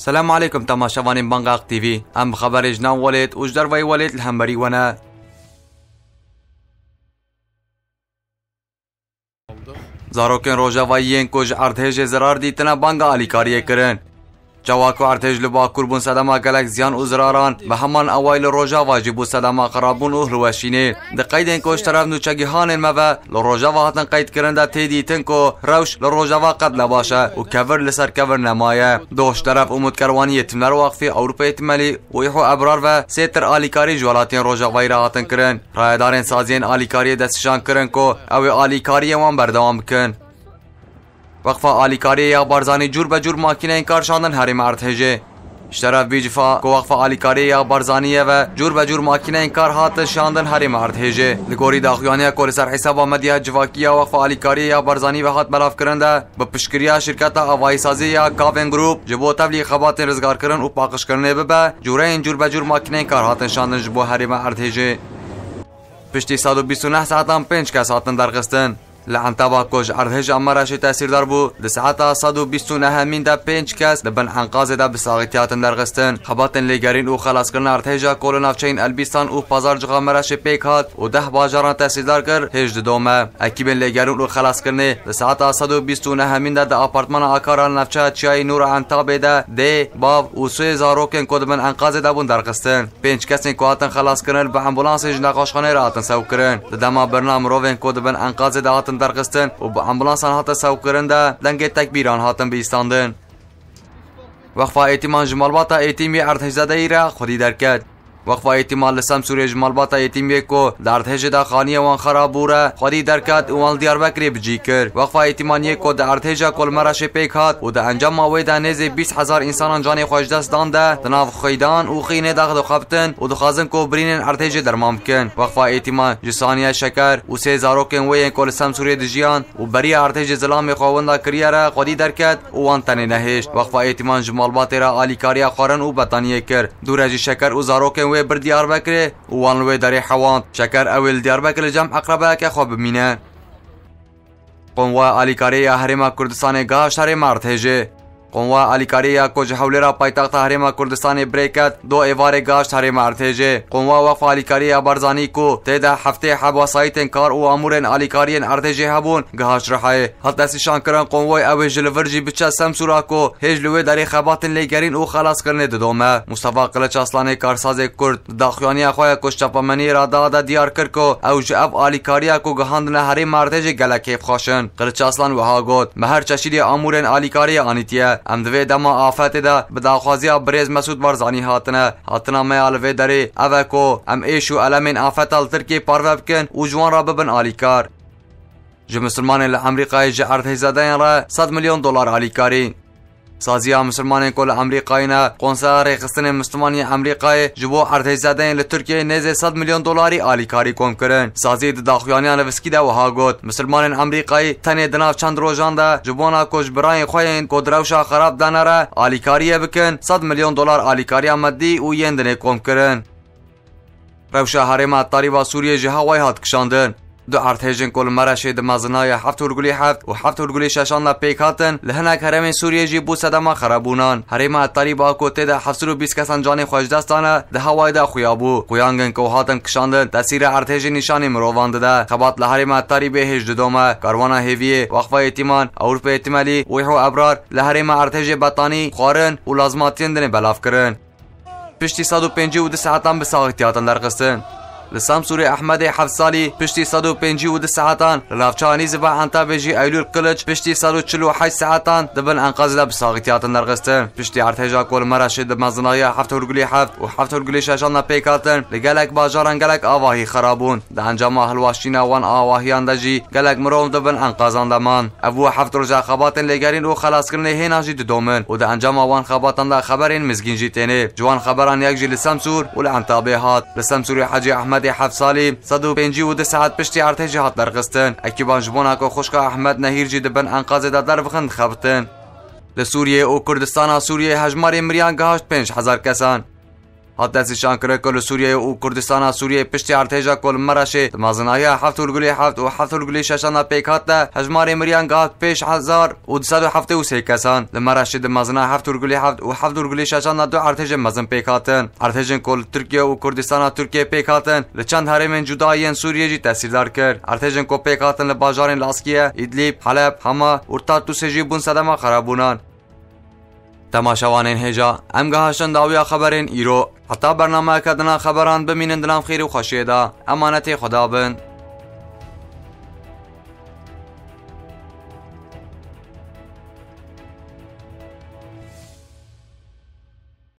سلام علیکم تەماشەوانی بەنگاق تیV ئەم خەبەرێژ ولید و دەروای وەلێت لە زاروکن وەنە زارۆکن ڕۆژەواییەن ارده ئاردهێژێ زەرار دیتنە کاری کرن۔ جواکو ارتجل با کربون سدما گلک زیان و به همان اوایل روژا واجب و سدما قرابون روشینه ده د قیدن کوش طرف نوچگی هانن موه لروژا هاتن قید کرنده تیدی تن کو روش لروژا قد نباشه و کور لسر کور نمایه دوش طرف امود کروانی یتملر وقفی اروپا یتملی و ابرار و سیتر آلیکاری جوالاتین روژا وای هاتن کرن رایدارن سازین آلیکاری دستشان کرن کو او آلیکاری وان بردوام کن وقفا آلیکاری یا بارزانی جور به جور ماکینه کار شاندن هریم هجه اشترا ویجفا کو وقفا آلیکاری یا بارزانیه و جور به جور ماکینه کار هات شاندن هریم هجه لگوری داخیانی کور سر حساب مدیا جواکی یا وقفا آلیکاری یا بارزانی و هات ملاف کرنده به پشکریا شرکت اوای سازی یا کافن گروپ جبو تبلیغ خبات رزگار کرن و پاکش کرنه ببه جوره این جور به جور ماکینه کار هات شاندن جبو هریم ارتهجه پشتی 129 ساعتان 5 کس هاتن درخستن لە ئەنتابا کۆژعر هێژ دساعت تاسیردار بیستون همین سعاتا پنج کس دبن انقاذ لە بن ئەنقازێدا بساغیتیاتن دەرغستن او خلاص و خلاصکردن ئارتێژا کۆلە ناوچەین او بازار پازار جغامەراشی پیک هات و ده تاثیر تاسیدار کرد هێژ ددۆمە ئەکی بن لێگەرون و خلاصکردنی لە سعاتا 1920دا دە ئاپارتمانە ئاکاران نەفچە چیای نورە ئەنتابێدا د باب و سوێ زارۆکن کۆ دەبن ئەنقازێدا بوون کس پێنج خلاص کوهاتن به امبولانس ئەمبولانسێژ نەقاشخانەی راتن سەوکردن د دما بەرنام مرۆڤێن کۆ بن انقاز هاتن هاتن درخستن و با امبولانسان هاتن سوق کردن ده دنگ تکبیران هاتن بیستاندن وقفا ایتیمان جمالباتا ایتیمی ارتحزاده ای را خودی درکد وقفا احتمال لسم سوریه جمال باتا یتیم بیکو در تهج دا خانی وان خراب بوره خودی درکات وان دیار بکری بجی کر وقفا احتمال یکو در کل مراش پیک هات و در انجام ماوی دا نیز هزار انسان جان خوش دست دان ده تناف خیدان او خینه داغ دو خبتن و دخازن کو برینن ارتهج درمام کن وقفا احتمال جسانی شکر او سه زاروکن وی کل سم سوریه جیان. و بری ارتهج زلام خووندا کریاره خودی درکات وان تنه نهشت وقفا احتمال جمال باتا را آلیکاریا خارن او بطانیه کر دورجی شکر او زاروکن وی بردیار و وان وی داری حوان شکر اول دیار بکر که خوب که خۆ مینه قنوه ئالیکارەیە هەرێما کوردستانی گاش مرتجه Konva Alikariya Kocahavlera paytaxta Harema Kurdistan Breket do evare gaşt Harema Artêcê. Konva Vefa Alikariya Barzanî ku têde heftê heba saytên kar û amûrên Alikariyên Artêcê hebûn gihaş rihayê. Hatesîşan kirin konvoy ew ê ji li vir jî biçe Semsûra ku hêj li wê derê xebatên lêgerîn û xelaskirinê didome. Mustafa Qiliç Aslanê karsazê Kurd daxuyaniya xwe ya koççapameniyê ra da da diyar kir ku ew ji ev Alikariya ku gihandine Herêma Artêcê gelek kêfxweşin. Qiliç Aslan wiha got me her çeşîdê amûrên Alikariya anîtiye. ام دوی دما آفت دا بداخوازی بریز مسعود بارزانی هاتنه هاتنا میال وی دری او کو ام ایشو المین آفت ال ترکی پارو بکن او جوان را ببن آلیکار جمسلمان الامریکای جه ارتهزادین را 100 میلیون دلار آلیکارین سازیا مسلمان کل امریکای نه کنسر رخصتن مسلمانی امریکای جبو ارتش زدن ل ترکیه نزد 100 میلیون دلاری کاری کن کردن سازی داخیانیان وسکی ده وها گوت مسلمان امریکای تنه دناف چند روزان ده جبونا کوش برای درو کودروشا خراب عالی کاری بکن 100 میلیون دلار کاری مادی و یندنه کن کردن روشا حرم و سوریه جهوای هات کشاندن دو ارت هجن کل مزنای د مازنای هفت و 7.6 لا پیکاتن لهنک حرم سوریه جی بو صدما خرابونان حرم ده کوته رو بیست کسان جان خوش دستانه ده هوای ده خویابو خویانگن کو هاتن کشاندن تاثیر ارت نشانی مرواند ده خبات له اتاری به 18 دومه کاروانا هیوی وقفه تیمان اورپ احتمالی ویحو ابرار له ارتش ارتج بطانی خارن و لازماتین دنه بلاف کرن پشتی 150 و ساعتان به ساختیاتن درقستن لسام سوری احمد 7 سالی پشتی 152 ساعتان لافچانی زبا انتابه جی ایلول قلچ پشتی 148 ساعتان دبن انقاز لا بساغتيات النرغستان پشتی ارتجا كول مراشد دب حفت 7 حفت وحفت و شاشانا بيكاتن لقالك پیکاتن لگلک باجاران گلک آواهی خرابون ده انجام هلواشینا وان اواهي اندجي قالك مروم دبن انقازان دمان ابو حفت رجا خباتن لگرین او خلاص کرنه هینا جی دومن و انجام وان خباتن ده خبرين مزجين جی تنه جوان خبران يكجي لسامسور لسام سور لسامسوري حاجي احمد احمد 7 سالی 152 ساعت پشتی ارتش جهات درخستن اکی بانجبونا که خوشکا احمد نهیر جی دبن انقاز دادلر بخند خبتن لسوریه او کردستان سوریه هجمار مریان گهاشت پنج هزار کسان شان شانکره کل سوریه و کردستان سوریه پشت ارتجا کل مرشه مازنای هفت گلی هفت و هفت گلی ششان پیک هات هجمار مریان گات پیش هزار و دسد و هفته و سه کسان لمرشه د مازنا هفت گلی هفت و هفت گلی ششان دو ارتج مزن پیک هاتن کل ترکیه و کردستان ترکیه پیک هاتن لچند هرمن جدایین سوریه جی دار کرد ارتج کو پیک هاتن بازارن لاسکیه ادلیب حلب حما و تاتوسجی بون سدما خرابونان تەماشاوان هجا ئەمگەها خبرین داویا خبرین حتی حتا برنامه کدنا خبران نام خیر و خوشیده امانت خدا بند.